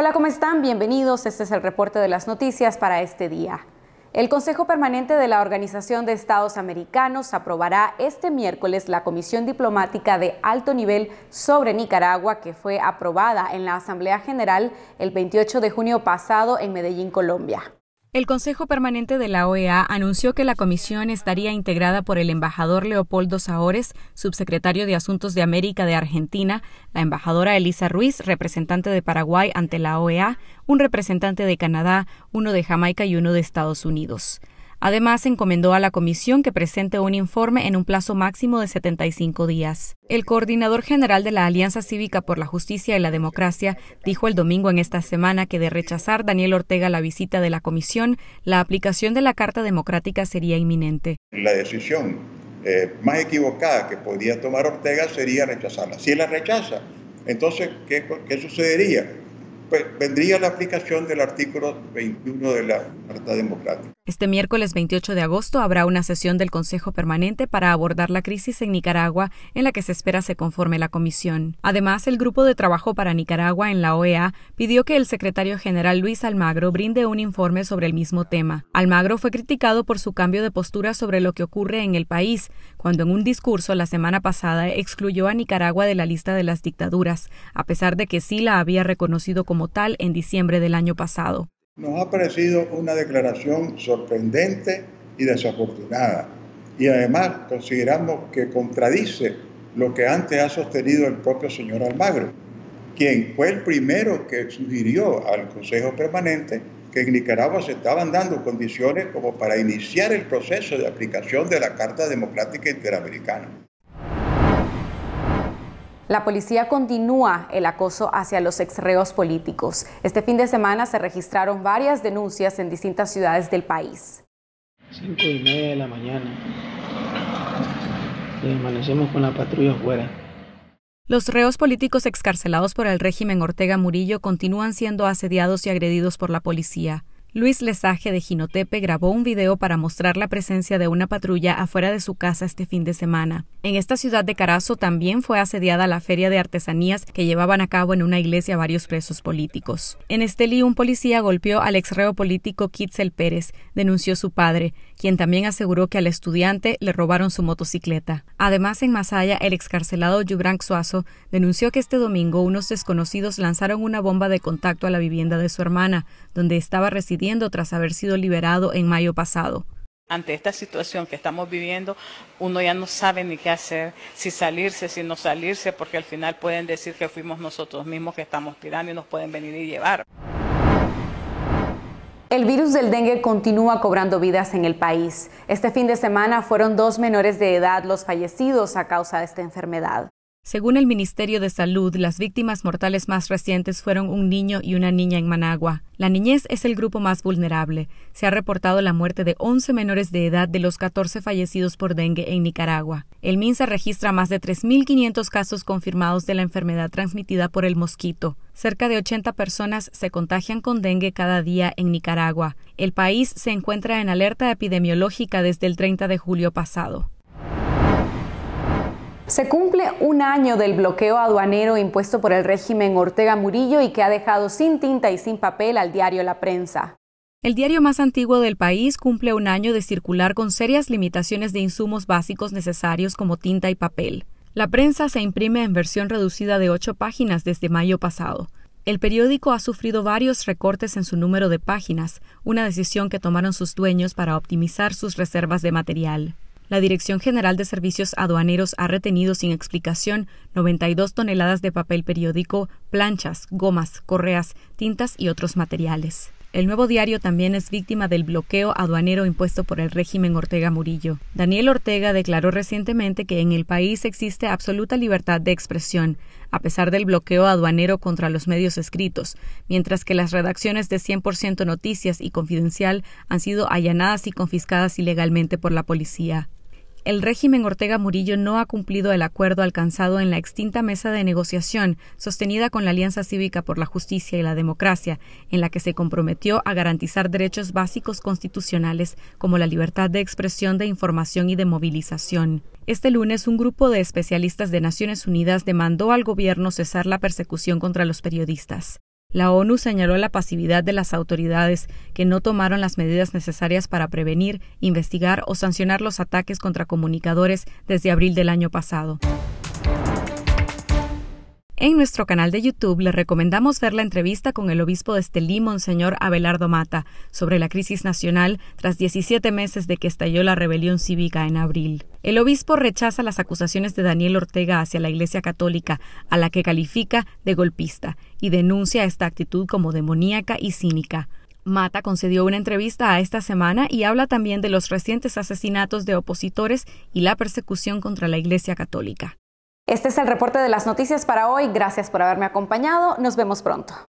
Hola, ¿cómo están? Bienvenidos. Este es el reporte de las noticias para este día. El Consejo Permanente de la Organización de Estados Americanos aprobará este miércoles la Comisión Diplomática de Alto Nivel sobre Nicaragua que fue aprobada en la Asamblea General el 28 de junio pasado en Medellín, Colombia. El Consejo Permanente de la OEA anunció que la comisión estaría integrada por el embajador Leopoldo Saores, subsecretario de Asuntos de América de Argentina, la embajadora Elisa Ruiz, representante de Paraguay ante la OEA, un representante de Canadá, uno de Jamaica y uno de Estados Unidos. Además, encomendó a la comisión que presente un informe en un plazo máximo de 75 días. El coordinador general de la Alianza Cívica por la Justicia y la Democracia dijo el domingo en esta semana que de rechazar Daniel Ortega la visita de la comisión, la aplicación de la Carta Democrática sería inminente. La decisión eh, más equivocada que podría tomar Ortega sería rechazarla. Si la rechaza, entonces, ¿qué, qué sucedería? vendría la aplicación del artículo 21 de la Carta Democrática. Este miércoles 28 de agosto habrá una sesión del Consejo Permanente para abordar la crisis en Nicaragua, en la que se espera se conforme la comisión. Además, el Grupo de Trabajo para Nicaragua en la OEA pidió que el secretario general Luis Almagro brinde un informe sobre el mismo tema. Almagro fue criticado por su cambio de postura sobre lo que ocurre en el país, cuando en un discurso la semana pasada excluyó a Nicaragua de la lista de las dictaduras, a pesar de que sí la había reconocido como tal en diciembre del año pasado. Nos ha parecido una declaración sorprendente y desafortunada, y además consideramos que contradice lo que antes ha sostenido el propio señor Almagro quien fue el primero que sugirió al Consejo Permanente que en Nicaragua se estaban dando condiciones como para iniciar el proceso de aplicación de la Carta Democrática Interamericana. La policía continúa el acoso hacia los exreos políticos. Este fin de semana se registraron varias denuncias en distintas ciudades del país. Cinco y media de la mañana. Y amanecemos con la patrulla afuera. Los reos políticos excarcelados por el régimen Ortega Murillo continúan siendo asediados y agredidos por la policía. Luis Lesaje de Jinotepe grabó un video para mostrar la presencia de una patrulla afuera de su casa este fin de semana. En esta ciudad de Carazo también fue asediada la feria de artesanías que llevaban a cabo en una iglesia varios presos políticos. En Estelí, un policía golpeó al exreo político Kitzel Pérez, denunció su padre, quien también aseguró que al estudiante le robaron su motocicleta. Además, en Masaya, el excarcelado Yubrank Suazo denunció que este domingo unos desconocidos lanzaron una bomba de contacto a la vivienda de su hermana, donde estaba residiendo tras haber sido liberado en mayo pasado. Ante esta situación que estamos viviendo, uno ya no sabe ni qué hacer, si salirse, si no salirse, porque al final pueden decir que fuimos nosotros mismos que estamos tirando y nos pueden venir y llevar. El virus del dengue continúa cobrando vidas en el país. Este fin de semana fueron dos menores de edad los fallecidos a causa de esta enfermedad. Según el Ministerio de Salud, las víctimas mortales más recientes fueron un niño y una niña en Managua. La niñez es el grupo más vulnerable. Se ha reportado la muerte de 11 menores de edad de los 14 fallecidos por dengue en Nicaragua. El MINSA registra más de 3.500 casos confirmados de la enfermedad transmitida por el mosquito. Cerca de 80 personas se contagian con dengue cada día en Nicaragua. El país se encuentra en alerta epidemiológica desde el 30 de julio pasado. Se cumple un año del bloqueo aduanero impuesto por el régimen Ortega Murillo y que ha dejado sin tinta y sin papel al diario La Prensa. El diario más antiguo del país cumple un año de circular con serias limitaciones de insumos básicos necesarios como tinta y papel. La prensa se imprime en versión reducida de ocho páginas desde mayo pasado. El periódico ha sufrido varios recortes en su número de páginas, una decisión que tomaron sus dueños para optimizar sus reservas de material la Dirección General de Servicios Aduaneros ha retenido sin explicación 92 toneladas de papel periódico, planchas, gomas, correas, tintas y otros materiales. El nuevo diario también es víctima del bloqueo aduanero impuesto por el régimen Ortega Murillo. Daniel Ortega declaró recientemente que en el país existe absoluta libertad de expresión, a pesar del bloqueo aduanero contra los medios escritos, mientras que las redacciones de 100% Noticias y Confidencial han sido allanadas y confiscadas ilegalmente por la policía el régimen Ortega Murillo no ha cumplido el acuerdo alcanzado en la extinta mesa de negociación sostenida con la Alianza Cívica por la Justicia y la Democracia, en la que se comprometió a garantizar derechos básicos constitucionales como la libertad de expresión, de información y de movilización. Este lunes, un grupo de especialistas de Naciones Unidas demandó al gobierno cesar la persecución contra los periodistas. La ONU señaló la pasividad de las autoridades que no tomaron las medidas necesarias para prevenir, investigar o sancionar los ataques contra comunicadores desde abril del año pasado. En nuestro canal de YouTube le recomendamos ver la entrevista con el obispo de Estelí, Monseñor Abelardo Mata, sobre la crisis nacional tras 17 meses de que estalló la rebelión cívica en abril. El obispo rechaza las acusaciones de Daniel Ortega hacia la Iglesia Católica, a la que califica de golpista, y denuncia esta actitud como demoníaca y cínica. Mata concedió una entrevista a esta semana y habla también de los recientes asesinatos de opositores y la persecución contra la Iglesia Católica. Este es el reporte de las noticias para hoy. Gracias por haberme acompañado. Nos vemos pronto.